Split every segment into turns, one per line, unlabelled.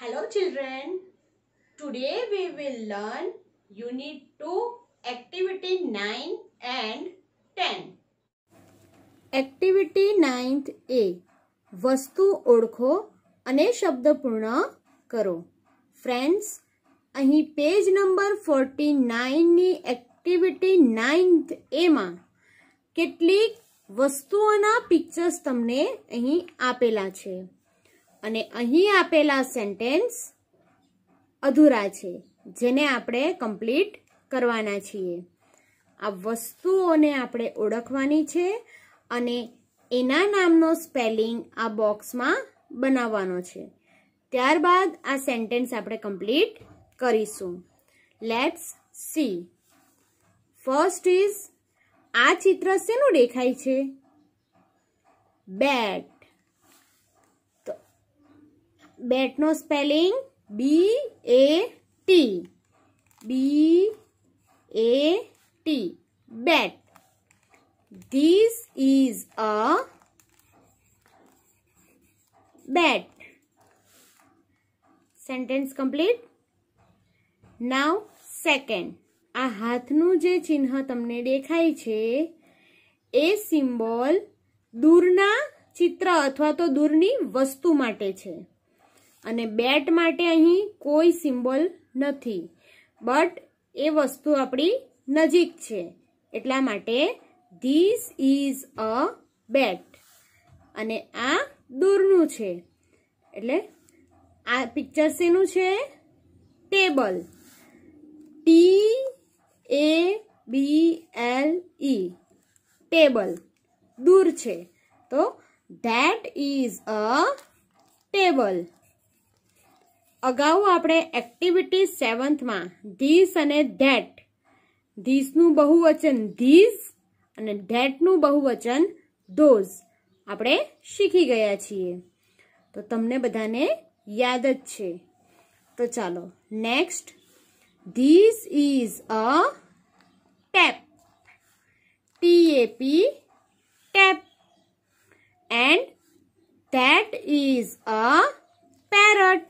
Hello children, today we will learn Unit 2 Activity 9 and 10. Activity ninth એ વસ્તુ ઓળખો અને શબ્દ પૂર્ણ કરો ફ્રેન્ડ્સ અહીં પેજ નંબર ફોર્ટી નાઇનની એક્ટિવિટી નાઇન્થ એમાં કેટલીક વસ્તુઓના પિક્ચર્સ તમને અહીં આપેલા છે અને અહીં આપેલા સેન્ટેન્સ અધૂરા છે જેને આપણે કમ્પ્લીટ કરવાના છીએ આ વસ્તુઓને આપણે ઓળખવાની છે અને એના નામનો સ્પેલિંગ આ બોક્સમાં બનાવવાનો છે ત્યારબાદ આ સેન્ટેન્સ આપણે કમ્પ્લીટ કરીશું લેટ્સ સી ફર્સ્ટ ઇઝ આ ચિત્ર શેનું દેખાય છે બેટ બેટનો spelling B A T B A T bat this is a bat sentence complete now second આ હાથનું જે ચિહ્ન તમને દેખાય છે એ સિમ્બોલ દૂરના ચિત્ર અથવા તો દૂરની વસ્તુ માટે છે અને બેટ માટે અહીં કોઈ સિમ્બોલ નથી બટ એ વસ્તુ આપણી નજીક છે એટલા માટે ધીસ ઇઝ અ બેટ અને આ દૂરનું છે એટલે આ પિક્ચર શેનું છે table T A B L E table દૂર છે તો ધેટ ઇઝ અ ટેબલ અગાઉ આપણે એક્ટિવિટી સેવન્થમાં ધીસ અને ધેટ ધીસનું બહુવચન ધીસ અને ધેટનું બહુવચન ધોઝ આપણે શીખી ગયા છીએ તો તમને બધાને યાદ જ છે તો ચાલો next this is a tap T A P tap and that is a parrot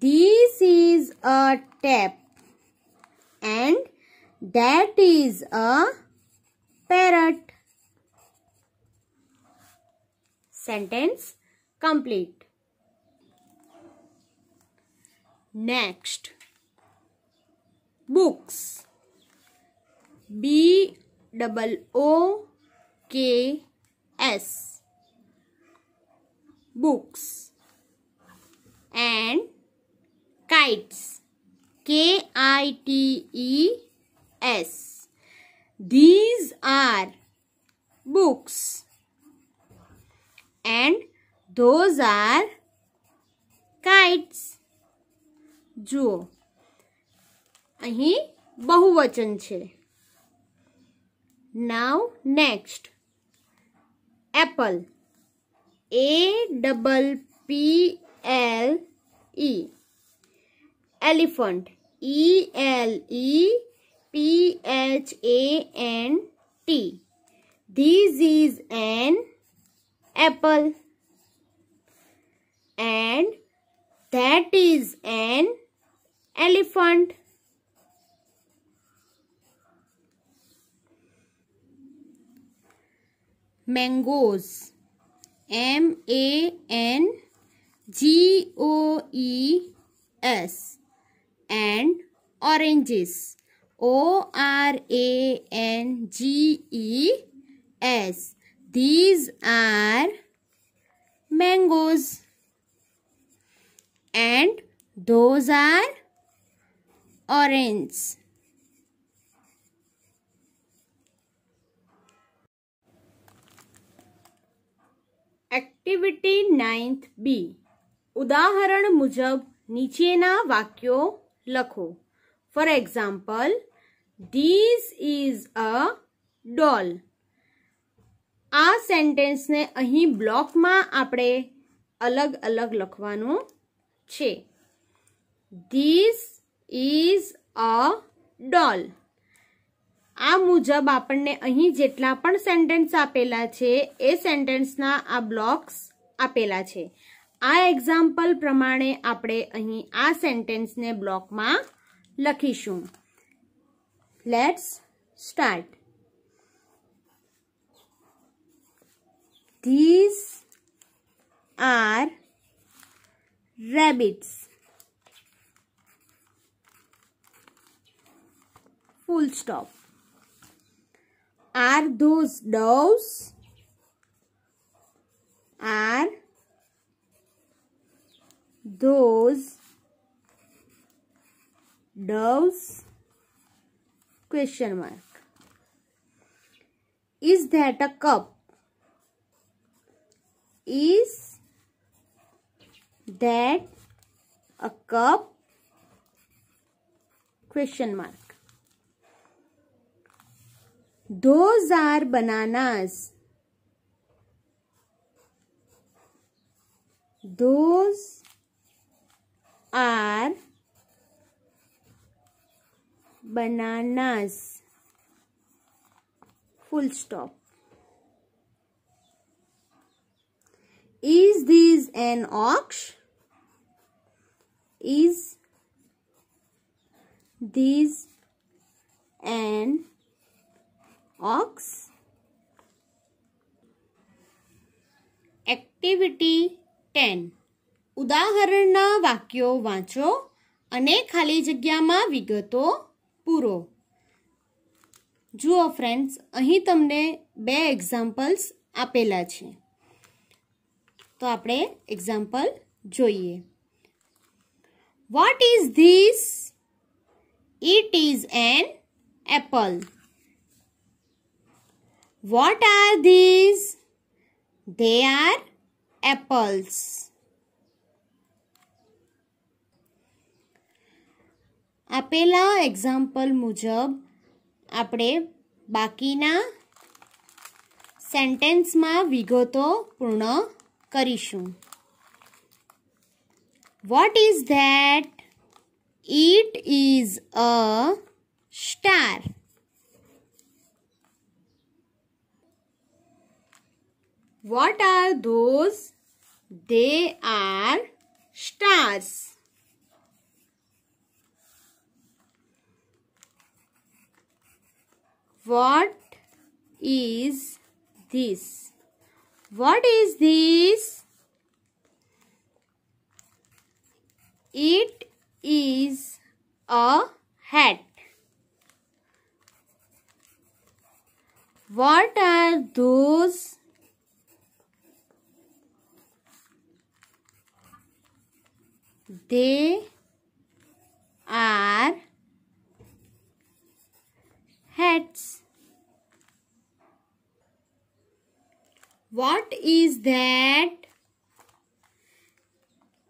This is a tap and that is a parrot. Sentence complete. Next, books. B double O K S books and kites k i t e s these are books and those are kites જુઓ અહીં બહુવચન છે now next apple A double P L E elephant E L E P H A N T this is an apple and that is an elephant mangoes m a n g o e s and oranges. O R A N G E S. These are mangoes. And those are orange. Activity ninth B ઉદાહરણ મુજબ નીચેના વાક્યો લખો for example this is a doll આ સેન્ટેન્સને અહીં બ્લોકમાં આપણે અલગ અલગ લખવાનું છે ધીસ ઇઝ અ ડોલ આ મુજબ આપણને અહીં જેટલા પણ સેન્ટેન્સ આપેલા છે એ સેન્ટેન્સના આ બ્લોક્સ આપેલા છે આ એક્ઝામ્પલ પ્રમાણે આપણે અહીં આ સેન્ટેન્સને બ્લોકમાં લખીશું let's start these are rabbits full stop are those doves are those doves question mark is that a cup is that a cup question mark those are bananas those are bananas full stop is this an ox is this an ox activity 10 ઉદાહરણના વાક્યો વાંચો અને ખાલી જગ્યામાં વિગતો પૂરો જુઓ friends અહીં તમને બે એક્ઝામ્પલ્સ આપેલા છે તો આપણે એક્ઝામ્પલ જોઈએ what is this it is an apple what are these they are apples આપેલા એક્ઝામ્પલ મુજબ આપણે બાકીના સેન્ટેન્સમાં વિગતો પૂર્ણ કરીશું what is that it is a star what are those they are stars What is this? What is this? It is a hat. What are those? They are heads. What is that?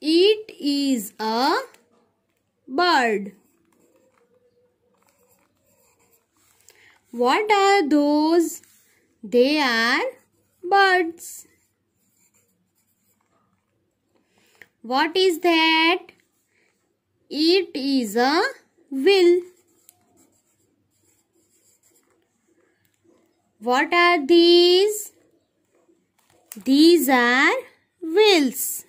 It is a bird. What are those? They are birds. What is that? It is a will. What are these? These are wheels.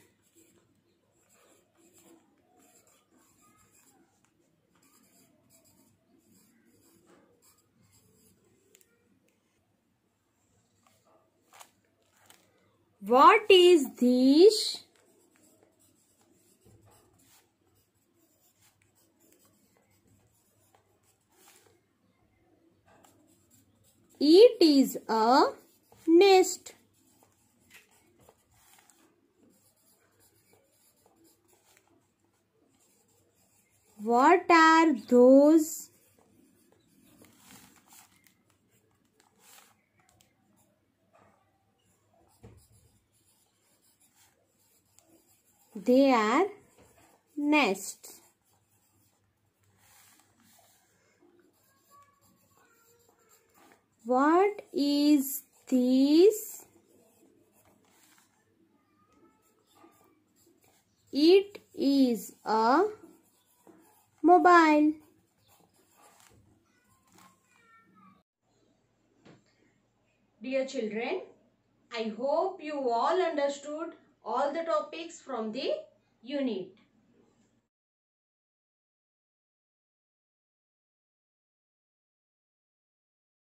What is this? It is a nest. What are those? They are nests. What is this? It is a mobile. Dear children, I hope you all understood all the topics from the unit.